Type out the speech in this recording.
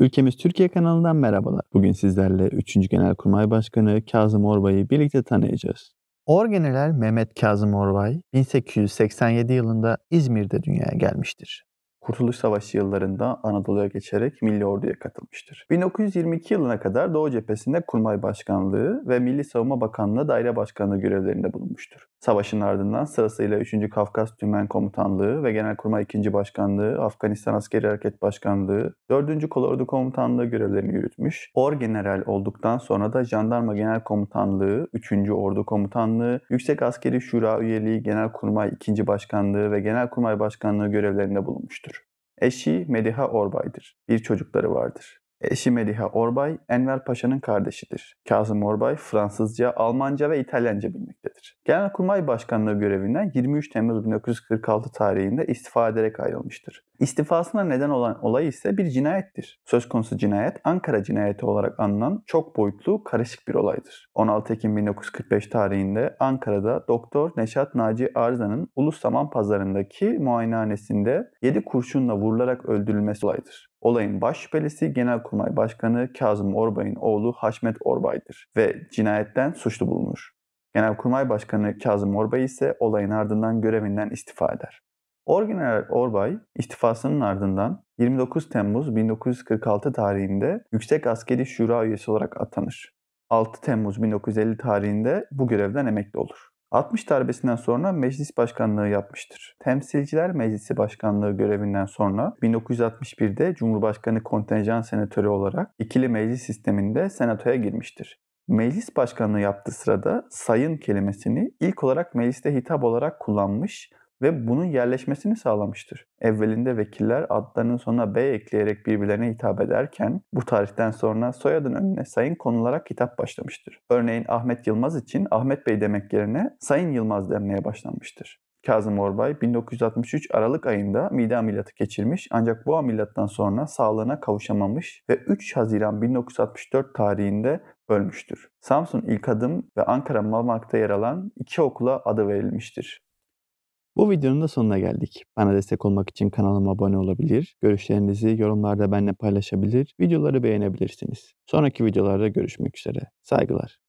Ülkemiz Türkiye kanalından merhabalar. Bugün sizlerle 3. Genelkurmay Başkanı Kazım Orbay'ı birlikte tanıyacağız. Orgeneral Mehmet Kazım Orbay 1887 yılında İzmir'de dünyaya gelmiştir. Kurtuluş Savaşı yıllarında Anadolu'ya geçerek Milli Ordu'ya katılmıştır. 1922 yılına kadar Doğu Cephesi'nde Kurmay Başkanlığı ve Milli Savunma Bakanlığı Daire Başkanlığı görevlerinde bulunmuştur. Savaşın ardından sırasıyla 3. Kafkas Tümen Komutanlığı ve Genelkurmay 2. Başkanlığı, Afganistan Askeri Hareket Başkanlığı, 4. Kolordu Komutanlığı görevlerini yürütmüş. Or General olduktan sonra da Jandarma Genel Komutanlığı, 3. Ordu Komutanlığı, Yüksek Askeri Şura Üyeliği, Genelkurmay 2. Başkanlığı ve Genelkurmay Başkanlığı görevlerinde bulunmuştur. Eşi Mediha Orbay'dır. Bir çocukları vardır. Eşi Meliha Orbay, Enver Paşa'nın kardeşidir. Kazım Orbay, Fransızca, Almanca ve İtalyanca bilmektedir. Genelkurmay Başkanlığı görevinden 23 Temmuz 1946 tarihinde istifa ederek ayrılmıştır. İstifasına neden olan olay ise bir cinayettir. Söz konusu cinayet Ankara cinayeti olarak anılan çok boyutlu karışık bir olaydır. 16 Ekim 1945 tarihinde Ankara'da Doktor Neşat Naci Arza'nın Ulus Saman Pazarı'ndaki muayenehanesinde 7 kurşunla vurularak öldürülmesi olaydır. Olayın baş şüphelisi Genelkurmay Başkanı Kazım Orbay'ın oğlu Haşmet Orbay'dır ve cinayetten suçlu bulunur. Genelkurmay Başkanı Kazım Orbay ise olayın ardından görevinden istifa eder. Orgeneral Orbay istifasının ardından 29 Temmuz 1946 tarihinde Yüksek Askeri Şura üyesi olarak atanır. 6 Temmuz 1950 tarihinde bu görevden emekli olur. 60 darbesinden sonra meclis başkanlığı yapmıştır. Temsilciler Meclisi Başkanlığı görevinden sonra 1961'de Cumhurbaşkanı kontenjan senatörü olarak ikili meclis sisteminde senatoya girmiştir. Meclis başkanlığı yaptığı sırada sayın kelimesini ilk olarak mecliste hitap olarak kullanmış ve bunun yerleşmesini sağlamıştır. Evvelinde vekiller adlarının sonuna B ekleyerek birbirlerine hitap ederken bu tarihten sonra soyadın önüne sayın konularak hitap başlamıştır. Örneğin Ahmet Yılmaz için Ahmet Bey demek yerine Sayın Yılmaz denmeye başlanmıştır. Kazım Orbay 1963 Aralık ayında mide ameliyatı geçirmiş ancak bu ameliyattan sonra sağlığına kavuşamamış ve 3 Haziran 1964 tarihinde ölmüştür. Samsun adım ve Ankara Mamak'ta yer alan iki okula adı verilmiştir. Bu videonun da sonuna geldik. Bana destek olmak için kanalıma abone olabilir, görüşlerinizi yorumlarda benimle paylaşabilir, videoları beğenebilirsiniz. Sonraki videolarda görüşmek üzere. Saygılar.